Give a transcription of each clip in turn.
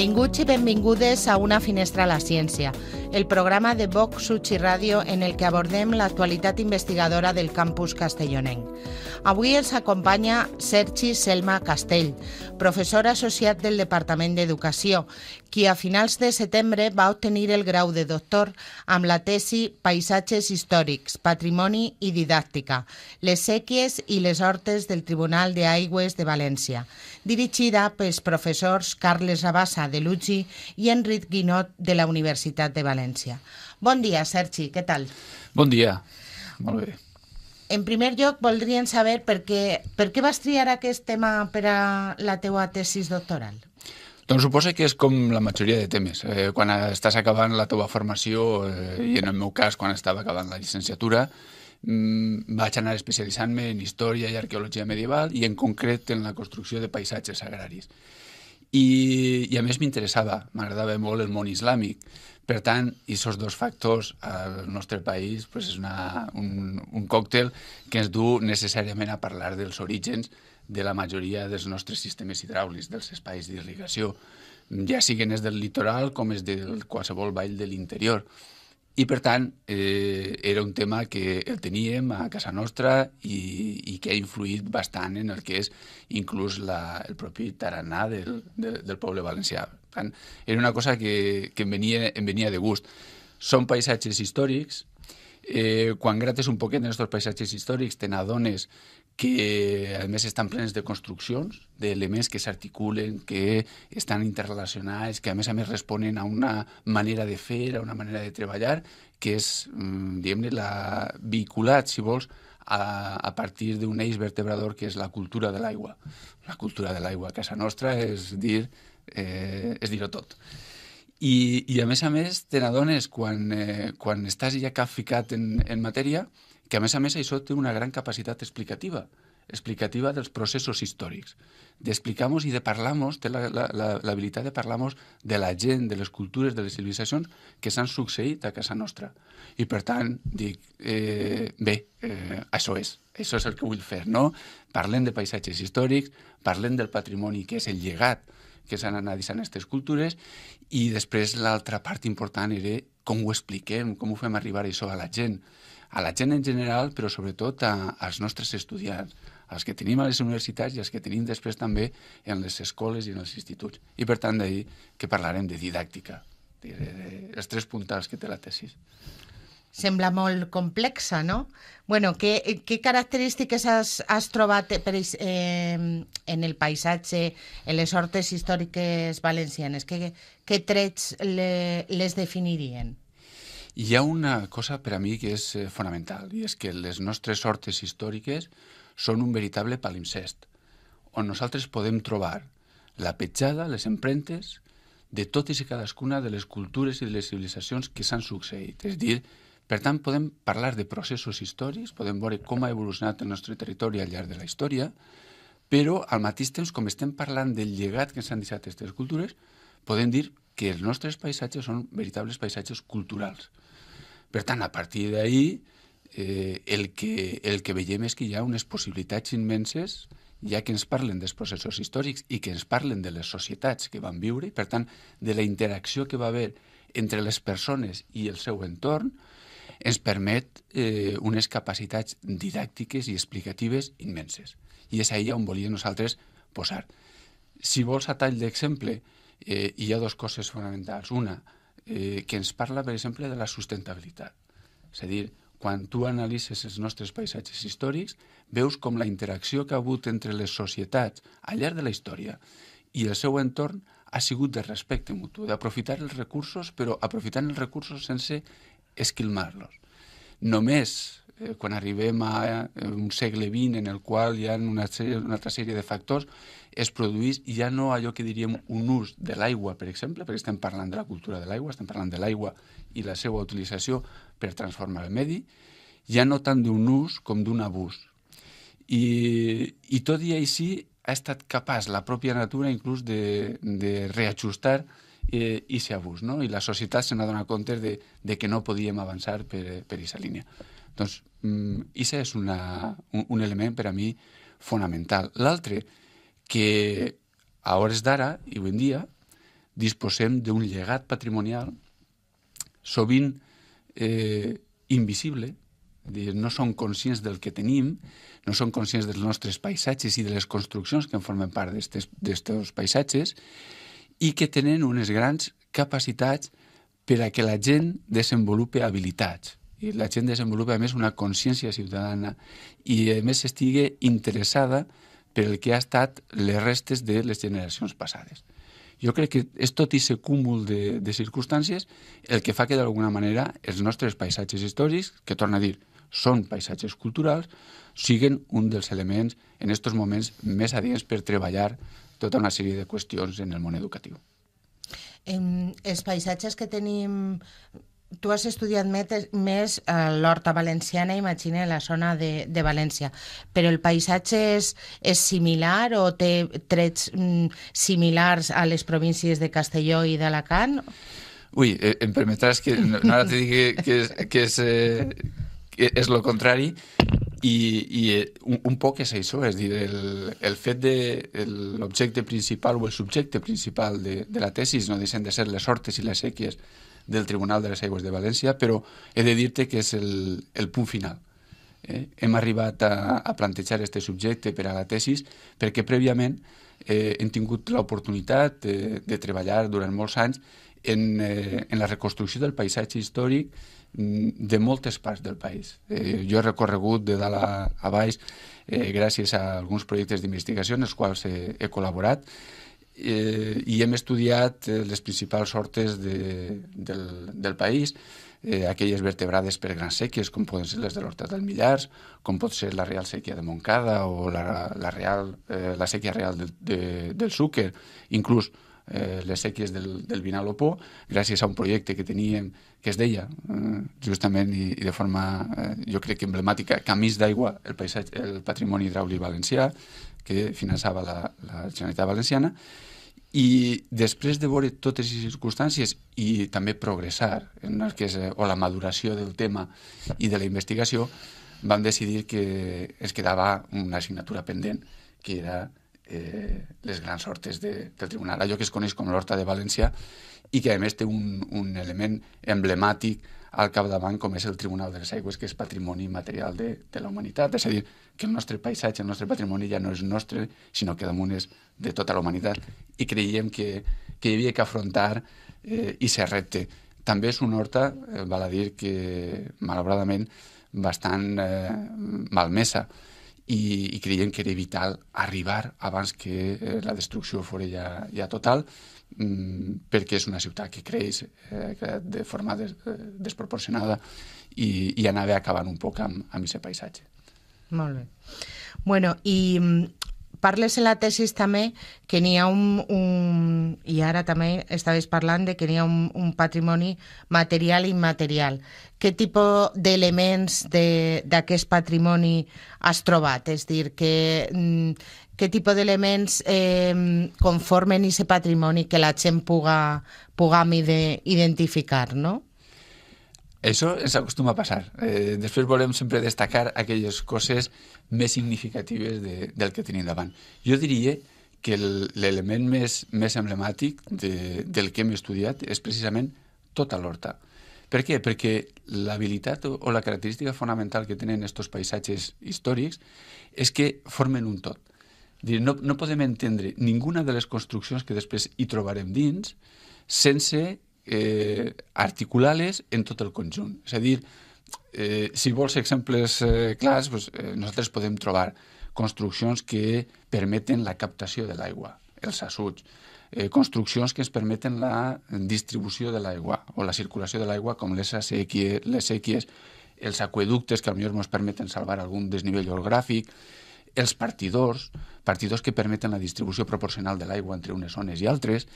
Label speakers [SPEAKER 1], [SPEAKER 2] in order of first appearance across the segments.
[SPEAKER 1] Benvinguts i benvingudes a Una finestra a la ciència, el programa de Vox Uchi Ràdio en el que abordem l'actualitat investigadora del campus castellonenc. Avui ens acompanya Sergi Selma Castell, professor associat del Departament d'Educació, qui a finals de setembre va obtenir el grau de doctor amb la tesi Paisatges històrics, patrimoni i didàctica, les sèquies i les hortes del Tribunal de Aigües de València, dirigida pels professors Carles Rabassa de Lutzi i Enric Guinot de la Universitat de València. Bon dia, Sergi, què tal?
[SPEAKER 2] Bon dia, molt bé
[SPEAKER 1] en primer lloc, voldríem saber per què, per què vas triar aquest tema per a la teua tesis doctoral.
[SPEAKER 2] Doncs suposa que és com la majoria de temes. Eh, quan estàs acabant la teva formació, eh, i en el meu cas, quan estava acabant la llicenciatura, mm, vaig anar especialitzant-me en història i arqueologia medieval i en concret en la construcció de paisatges agraris. I, i a més m'interessava, m'agradava molt el món islàmic, per tant, i aquests dos factors al nostre país pues, és una, un, un còctel que ens du necessàriament a parlar dels orígens de la majoria dels nostres sistemes hidràulics, dels espais d'irrigació, ja siguin és del litoral com és de qualsevol vall de l'interior. I, per tant, eh, era un tema que el teníem a casa nostra i, i que ha influït bastant en el que és inclús la, el propi taranà del, del, del poble valencià. Per tant, era una cosa que, que em, venia, em venia de gust. Són paisatges històrics, eh, quan grates un poquet en aquests paisatges històrics te n'adones que a més estan plenes de construccions, d'elements que s'articulen, que estan interrelacionats, que a més a més responen a una manera de fer, a una manera de treballar, que és, mm, diguem-ne, la vinculat, si vols, a, a partir d'un eix vertebrador que és la cultura de l'aigua. La cultura de l'aigua a casa nostra és dir eh, és dir-ho tot. I, I a més a més te n'adones quan, eh, quan estàs ja cap ficat en, en matèria que a més a més això té una gran capacitat explicativa, explicativa dels processos històrics. D'explicar-nos i de parlar-nos, té l'habilitat de parlamos de la gent, de les cultures, de les civilitzacions que s'han succeït a casa nostra. I per tant, dic, eh, bé, eh, això és, això és el que vull fer, no? Parlem de paisatges històrics, parlem del patrimoni que és el llegat que s'han anat aquestes cultures i després l'altra part important era com ho expliquem, com ho fem arribar això a la gent a la gent en general, però sobretot a, als nostres estudiants, els que tenim a les universitats i els que tenim després també en les escoles i en els instituts. I per tant, d'ahir que parlarem de didàctica, de, de, de, els tres puntals que té la tesis.
[SPEAKER 1] Sembla molt complexa, no? Bueno, què, què característiques has, has trobat per, eh, en el paisatge, en les hortes històriques valencianes? Què, què trets le, les definirien?
[SPEAKER 2] Hi ha una cosa per a mi que és eh, fonamental, i és que les nostres sortes històriques són un veritable palimpsest, on nosaltres podem trobar la petjada, les emprentes, de totes i cadascuna de les cultures i de les civilitzacions que s'han succeït. És dir, per tant, podem parlar de processos històrics, podem veure com ha evolucionat el nostre territori al llarg de la història, però al mateix temps, com estem parlant del llegat que s'han deixat aquestes cultures, podem dir que els nostres paisatges són veritables paisatges culturals. Per tant, a partir d'ahir, eh, el, que, el que veiem és que hi ha unes possibilitats immenses ja que ens parlen dels processos històrics i que ens parlen de les societats que van viure, i per tant, de la interacció que va haver entre les persones i el seu entorn, ens permet eh, unes capacitats didàctiques i explicatives immenses. I és ahir on volia nosaltres posar. Si vols, a tall d'exemple, Eh, I hi ha dues coses fonamentals. Una, eh, que ens parla, per exemple, de la sustentabilitat. És a dir, quan tu analitzes els nostres paisatges històrics, veus com la interacció que ha hagut entre les societats al llarg de la història i el seu entorn ha sigut de respecte mutu, d'aprofitar els recursos, però aprofitant els recursos sense esquilmar-los. Només Eh, quan arribem a eh, un segle XX en el qual hi ha una, sèrie, una altra sèrie de factors, es produeix ja no allò que diríem un ús de l'aigua, per exemple, perquè estem parlant de la cultura de l'aigua, estem parlant de l'aigua i la seva utilització per transformar el medi, ja no tant d'un ús com d'un abús. I, I tot i així ha estat capaç la pròpia natura inclús de, de reajustar eh, i abús, no? I la societat se n'ha donat compte de, de que no podíem avançar per, per aquesta línia. Doncs mm, això és una, un, un element per a mi fonamental. L'altre, que a hores d'ara i avui en dia disposem d'un llegat patrimonial sovint eh, invisible, dir, no són conscients del que tenim, no són conscients dels nostres paisatges i de les construccions que en formen part d'aquests paisatges i que tenen unes grans capacitats per a que la gent desenvolupi habilitats i la gent desenvolupa, a més, una consciència ciutadana i, a més, estigui interessada pel que ha estat les restes de les generacions passades. Jo crec que és tot i ser cúmul de, de circumstàncies el que fa que, d'alguna manera, els nostres paisatges històrics, que torna a dir, són paisatges culturals, siguen un dels elements en aquests moments més adients per treballar tota una sèrie de qüestions en el món educatiu.
[SPEAKER 1] En els paisatges que tenim tu has estudiat més eh, l'horta valenciana, imagina, la zona de, de València, però el paisatge és, és similar o té trets mm, similars a les províncies de Castelló i d'Alacant?
[SPEAKER 2] Ui, eh, em permetràs que no, ara t'he digui que, que, és, que, és, eh, que és lo contrari, i, i eh, un, un poc és això, és dir, el, el fet de l'objecte principal o el subjecte principal de, de la tesis no deixen de ser les hortes i les sèquies, del Tribunal de les Aigües de València, però he de dir-te que és el, el punt final. Eh? Hem arribat a, a plantejar aquest subjecte per a la tesis perquè prèviament eh, hem tingut l'oportunitat eh, de treballar durant molts anys en, eh, en la reconstrucció del paisatge històric mm, de moltes parts del país. Eh, jo he recorregut de dalt a, a baix eh, gràcies a alguns projectes d'investigació en els quals he, he col·laborat eh, i hem estudiat eh, les principals hortes de, del, del país, eh, aquelles vertebrades per grans sèquies, com poden ser les de l'Horta del Millars, com pot ser la Real Sèquia de Moncada o la, la, real, eh, la Sèquia Real de, de, del Súquer, inclús eh, les sèquies del, del Vinalopó, gràcies a un projecte que teníem que es deia, eh, justament i, i de forma, eh, jo crec que emblemàtica, Camís d'aigua, el, paisatge, el patrimoni hidràulic valencià, que finançava la, la Generalitat Valenciana, i després de veure totes les circumstàncies i també progressar en el que és, eh, o la maduració del tema i de la investigació, vam decidir que es quedava una assignatura pendent, que era eh, les grans hortes de, del tribunal, allò que es coneix com l'horta de València i que a més té un, un element emblemàtic al capdavant com és el Tribunal de les Aigües, que és patrimoni material de, de la humanitat. És a dir, que el nostre paisatge, el nostre patrimoni ja no és nostre, sinó que damunt és de tota la humanitat. I creiem que, que hi havia que afrontar eh, i ser repte. També és una horta, eh, val a dir que, malauradament, bastant eh, malmesa i, i creiem que era vital arribar abans que eh, la destrucció fos ja, ja total Mm, perquè és una ciutat que creix eh, de forma des, eh, desproporcionada i, i anava acabant un poc amb, amb aquest paisatge.
[SPEAKER 1] Molt bé. Bueno, i mm, parles en la tesis també que n'hi ha un, un... i ara també estaves parlant de que n'hi ha un, un patrimoni material i immaterial. Què tipus d'elements d'aquest de, patrimoni has trobat? És dir, que, mm, què tipus d'elements eh, conformen aquest patrimoni que la gent puga, puga de, identificar, no?
[SPEAKER 2] Això ens acostuma a passar. Eh, després volem sempre destacar aquelles coses més significatives de, del que tenim davant. Jo diria que l'element més, més emblemàtic de, del que hem estudiat és precisament tota l'horta. Per què? Perquè l'habilitat o, o la característica fonamental que tenen aquests paisatges històrics és que formen un tot. Dir, no, no podem entendre ninguna de les construccions que després hi trobarem dins sense eh, articular-les en tot el conjunt. És a dir, eh, si vols exemples eh, clars, doncs, eh, nosaltres podem trobar construccions que permeten la captació de l'aigua, els assuts, eh, construccions que ens permeten la distribució de l'aigua o la circulació de l'aigua, com les, séquies, les séquies, els aqueductes que potser ens permeten salvar algun desnivell orogràfic, els partidors, partidors que permeten la distribució proporcional de l'aigua entre unes zones i altres,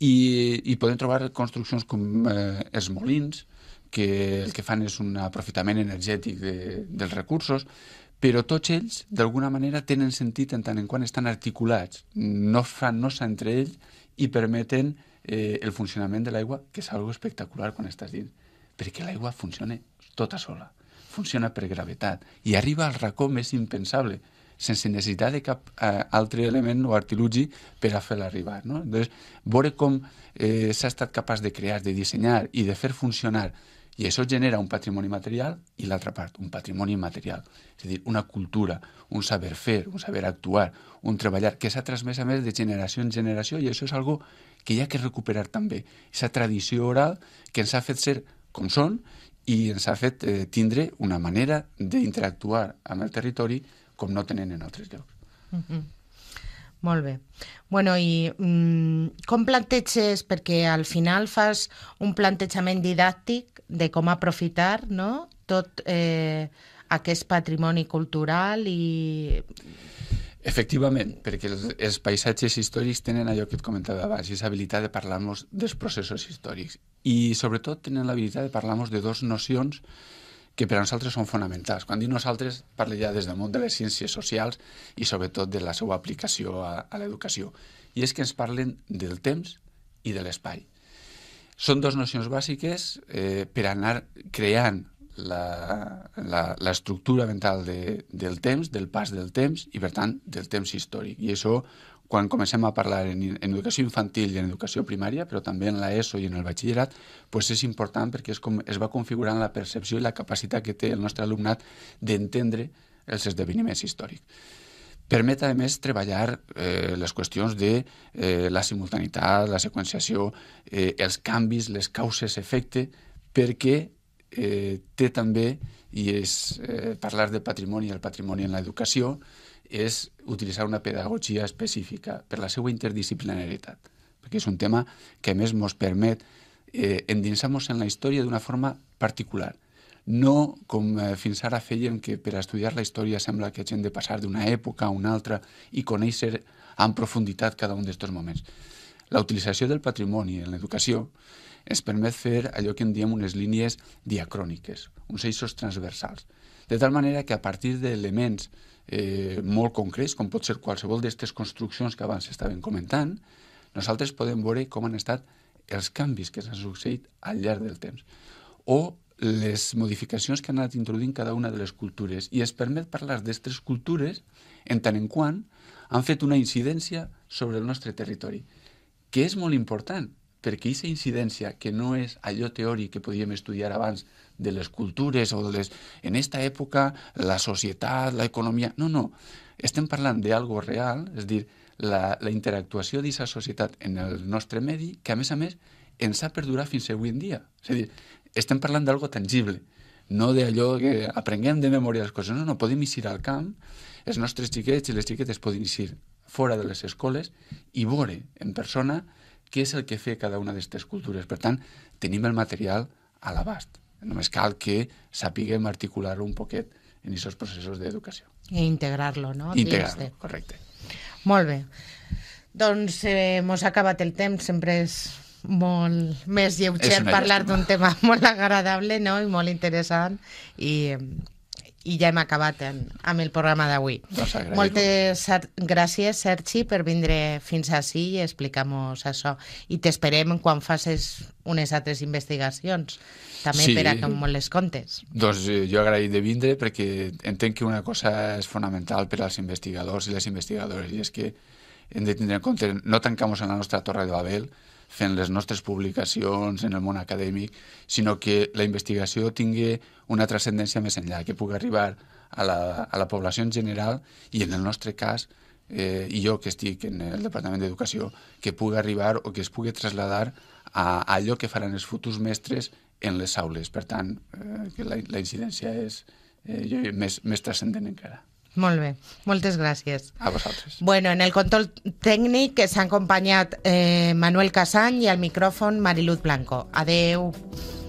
[SPEAKER 2] i, i podem trobar construccions com eh, els molins, que el que fan és un aprofitament energètic de, dels recursos, però tots ells, d'alguna manera, tenen sentit en tant en quant estan articulats, no fan nosa entre ells i permeten eh, el funcionament de l'aigua, que és algo espectacular quan estàs dins, perquè l'aigua funciona tota sola, funciona per gravetat i arriba al racó més impensable, sense necessitat de cap eh, altre element o artilugi per a fer-la arribar. No? Entonces, veure com eh, s'ha estat capaç de crear, de dissenyar i de fer funcionar i això genera un patrimoni material i l'altra part, un patrimoni immaterial. És a dir, una cultura, un saber fer, un saber actuar, un treballar, que s'ha transmès a més de generació en generació i això és algo que hi ha que recuperar també. Aquesta tradició oral que ens ha fet ser com són i ens ha fet eh, tindre una manera d'interactuar amb el territori com no tenen en altres llocs.
[SPEAKER 1] Mm -hmm. Molt bé. Bueno, i mm, com planteges, perquè al final fas un plantejament didàctic de com aprofitar no? tot eh, aquest patrimoni cultural
[SPEAKER 2] i Efectivament, perquè els, els paisatges històrics tenen allò que et comentava abans, és habilitat de parlar-nos dels processos històrics. I sobretot tenen l'habilitat de parlar-nos de dues nocions que per a nosaltres són fonamentals. Quan dic nosaltres, parlo ja des del món de les ciències socials i sobretot de la seva aplicació a, a l'educació. I és que ens parlen del temps i de l'espai. Són dues nocions bàsiques eh, per anar creant l'estructura mental de, del temps, del pas del temps i, per tant, del temps històric. I això, quan comencem a parlar en, en educació infantil i en educació primària, però també en l'ESO i en el batxillerat, pues és important perquè és com es va configurant la percepció i la capacitat que té el nostre alumnat d'entendre els esdeveniments històrics permet, a més, treballar eh, les qüestions de eh, la simultanitat, la seqüenciació, eh, els canvis, les causes-efecte, perquè eh, té també, i és eh, parlar de patrimoni, el patrimoni en l'educació, és utilitzar una pedagogia específica per la seva interdisciplinaritat, perquè és un tema que, a més, ens permet eh, endinsar-nos en la història d'una forma particular. No com eh, fins ara fèiem que per estudiar la història sembla que hagin de passar d'una època a una altra i conèixer en profunditat cada un d'aquests moments. La utilització del patrimoni en l'educació ens permet fer allò que en diem unes línies diacròniques, uns eixos transversals. De tal manera que a partir d'elements eh, molt concrets, com pot ser qualsevol d'aquestes construccions que abans estaven comentant, nosaltres podem veure com han estat els canvis que s'han succeït al llarg del temps o les modificacions que han anat introduint cada una de les cultures i es permet parlar d'aquestes cultures en tant en quant han fet una incidència sobre el nostre territori, que és molt important, perquè aquesta incidència, que no és allò teòric que podíem estudiar abans de les cultures o de les... En aquesta època, la societat, l'economia... No, no. Estem parlant d'algo real, és dir, la, la interactuació d'aquesta societat en el nostre medi, que a més a més ens ha perdurat fins avui en dia. És a dir, estem parlant d'algo tangible, no d'allò que aprenguem de memòria les coses. No, no, podem ir al camp, els nostres xiquets i les xiquetes poden ir fora de les escoles i veure en persona què és el que feia cada una d'aquestes cultures. Per tant, tenim el material a l'abast. Només cal que sapiguem articular lo un poquet en aquests processos d'educació.
[SPEAKER 1] I integrar-lo, no? Integrar-lo, correcte. Molt bé. Doncs eh, mos ha acabat el temps, sempre és molt més lleuger parlar d'un tema molt agradable no? i molt interessant i i ja hem acabat en, eh, amb el programa d'avui. Moltes gràcies, Sergi, per vindre fins ací i explicar-nos això. I t'esperem quan facis unes altres investigacions, també sí. per a que molt les contes.
[SPEAKER 2] Doncs eh, jo agraït de vindre perquè entenc que una cosa és fonamental per als investigadors i les investigadores, i és que hem de tindre en compte, no tancamos en la nostra torre de Babel, fent les nostres publicacions en el món acadèmic, sinó que la investigació tingui una transcendència més enllà, que pugui arribar a la, a la població en general i en el nostre cas, eh, i jo que estic en el Departament d'Educació, que pugui arribar o que es pugui traslladar a, a allò que faran els futurs mestres en les aules. Per tant, eh, que la, la incidència és eh, jo, més, més transcendent encara.
[SPEAKER 1] Molt bé, moltes gràcies. A vosaltres. Bueno, en el control tècnic s'ha acompanyat eh, Manuel Casany i al micròfon Mariluz Blanco. Adeu. Adeu.